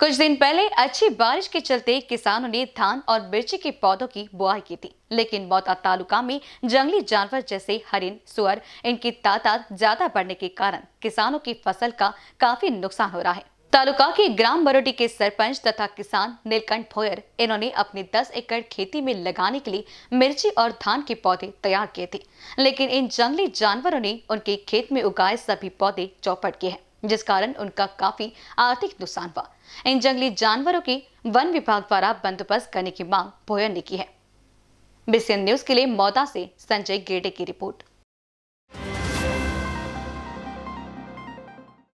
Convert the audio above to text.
कुछ दिन पहले अच्छी बारिश के चलते किसानों ने धान और मिर्ची के पौधों की बुआई की थी लेकिन मौता तालुका में जंगली जानवर जैसे हरिन सुअर इनकी तादाद ज्यादा बढ़ने के कारण किसानों की फसल का काफी नुकसान हो रहा है तालुका के ग्राम बरोडी के सरपंच तथा किसान नीलकंठ भोयर इन्होंने अपने 10 एकड़ खेती में लगाने के लिए मिर्ची और धान के पौधे तैयार किए थे लेकिन इन जंगली जानवरों ने उनके खेत में उगाए सभी पौधे चौपट किए हैं जिस कारण उनका काफी आर्थिक नुकसान हुआ इन जंगली जानवरों की वन विभाग द्वारा बंदोबस्त करने की मांग भोयर ने की है बीसीएन न्यूज के लिए मौदा से संजय गेडे की रिपोर्ट